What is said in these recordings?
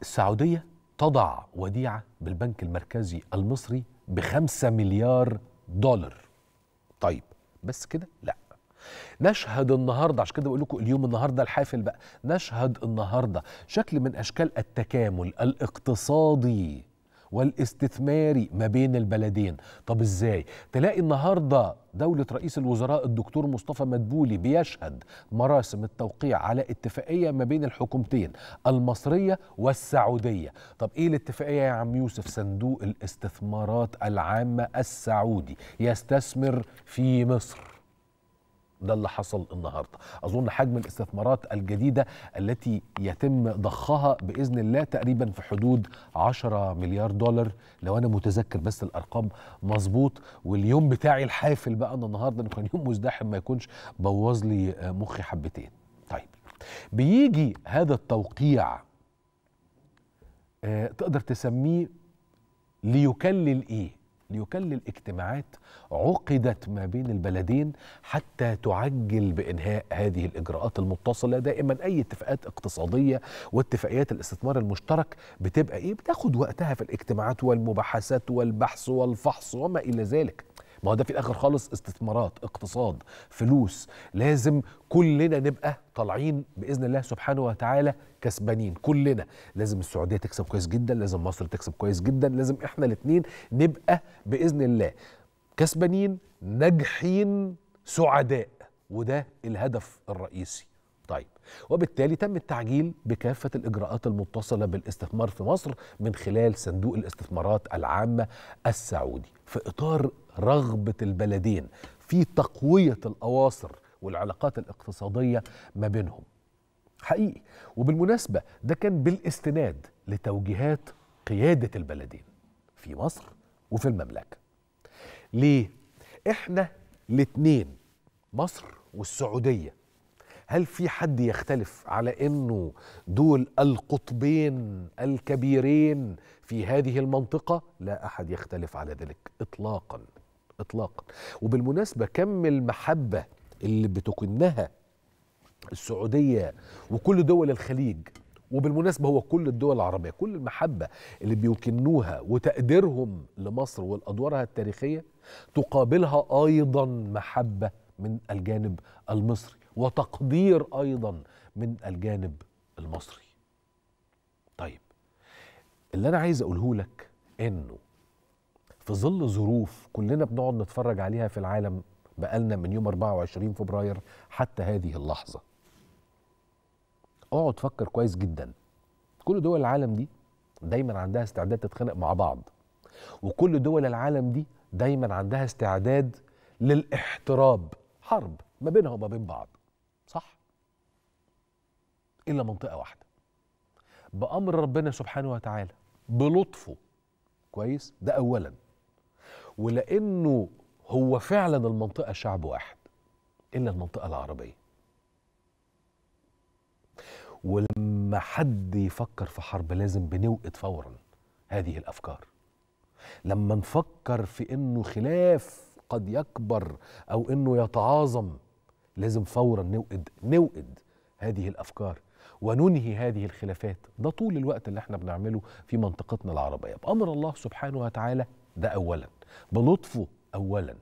السعودية تضع وديعة بالبنك المركزي المصري بخمسة مليار دولار طيب بس كده لا نشهد النهارده عشان كده بقول لكم اليوم النهارده الحافل بقى نشهد النهارده شكل من اشكال التكامل الاقتصادي والاستثماري ما بين البلدين طب ازاي تلاقي النهارده دولة رئيس الوزراء الدكتور مصطفى مدبولي بيشهد مراسم التوقيع على اتفاقية ما بين الحكومتين المصرية والسعودية طب ايه الاتفاقية يا عم يوسف صندوق الاستثمارات العامة السعودي يستثمر في مصر ده اللي حصل النهارده اظن حجم الاستثمارات الجديده التي يتم ضخها باذن الله تقريبا في حدود 10 مليار دولار لو انا متذكر بس الارقام مظبوط واليوم بتاعي الحافل بقى انا النهارده انه كان يوم مزدحم ما يكونش بوظ لي مخي حبتين طيب بيجي هذا التوقيع آه، تقدر تسميه ليكلل ايه ليكلل اجتماعات عقدت ما بين البلدين حتى تعجل بانهاء هذه الاجراءات المتصله دائما اي اتفاقات اقتصاديه واتفاقيات الاستثمار المشترك بتبقى ايه بتاخد وقتها في الاجتماعات والمباحثات والبحث والفحص وما الى ذلك ما هو ده في الاخر خالص استثمارات اقتصاد فلوس لازم كلنا نبقى طالعين باذن الله سبحانه وتعالى كسبانين كلنا لازم السعوديه تكسب كويس جدا لازم مصر تكسب كويس جدا لازم احنا الاثنين نبقى باذن الله كسبانين ناجحين سعداء وده الهدف الرئيسي طيب وبالتالي تم التعجيل بكافة الإجراءات المتصلة بالاستثمار في مصر من خلال صندوق الاستثمارات العامة السعودي في إطار رغبة البلدين في تقوية الأواصر والعلاقات الاقتصادية ما بينهم حقيقي وبالمناسبة ده كان بالاستناد لتوجيهات قيادة البلدين في مصر وفي المملكة ليه؟ احنا الاثنين مصر والسعودية هل في حد يختلف على انه دول القطبين الكبيرين في هذه المنطقه لا احد يختلف على ذلك اطلاقا اطلاقا وبالمناسبه كم المحبه اللي بتكنها السعوديه وكل دول الخليج وبالمناسبة هو كل الدول العربية كل المحبة اللي بيكنوها وتقديرهم لمصر والأدوارها التاريخية تقابلها أيضا محبة من الجانب المصري وتقدير ايضا من الجانب المصري طيب اللي انا عايز اقوله لك انه في ظل ظروف كلنا بنقعد نتفرج عليها في العالم بقالنا من يوم 24 فبراير حتى هذه اللحظه اقعد فكر كويس جدا كل دول العالم دي دايما عندها استعداد تتخانق مع بعض وكل دول العالم دي دايما عندها استعداد للاحتراب حرب ما بينها وما بين بعض صح إلا منطقة واحدة بأمر ربنا سبحانه وتعالى بلطفه كويس ده أولا ولأنه هو فعلا المنطقة شعب واحد إلا المنطقة العربية ولما حد يفكر في حرب لازم بنوقد فورا هذه الأفكار لما نفكر في انه خلاف قد يكبر او انه يتعاظم لازم فورا نوقد نوقد هذه الافكار وننهي هذه الخلافات ده طول الوقت اللي احنا بنعمله في منطقتنا العربيه بامر الله سبحانه وتعالى ده اولا بلطفه اولا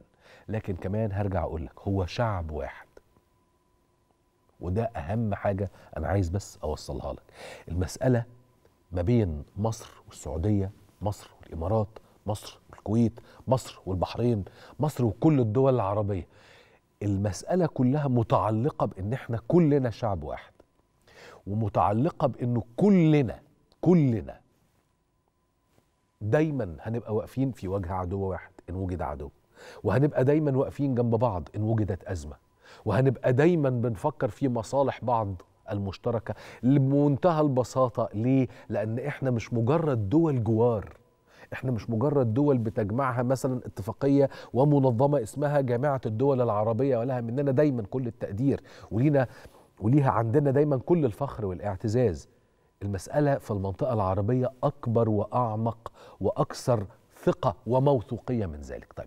لكن كمان هرجع اقول لك هو شعب واحد وده اهم حاجه انا عايز بس اوصلها لك المساله ما بين مصر والسعوديه مصر والامارات مصر والكويت مصر والبحرين مصر وكل الدول العربيه المسألة كلها متعلقة بإن إحنا كلنا شعب واحد ومتعلقة بإنه كلنا كلنا دايما هنبقى واقفين في وجه عدو واحد إن وجد عدو وهنبقى دايما واقفين جنب بعض إن وجدت أزمة وهنبقى دايما بنفكر في مصالح بعض المشتركة بمنتهى البساطة ليه؟ لأن إحنا مش مجرد دول جوار احنا مش مجرد دول بتجمعها مثلا اتفاقيه ومنظمه اسمها جامعه الدول العربيه ولها مننا دايما كل التقدير ولينا وليها عندنا دايما كل الفخر والاعتزاز المساله في المنطقه العربيه اكبر واعمق واكثر ثقه وموثوقيه من ذلك طيب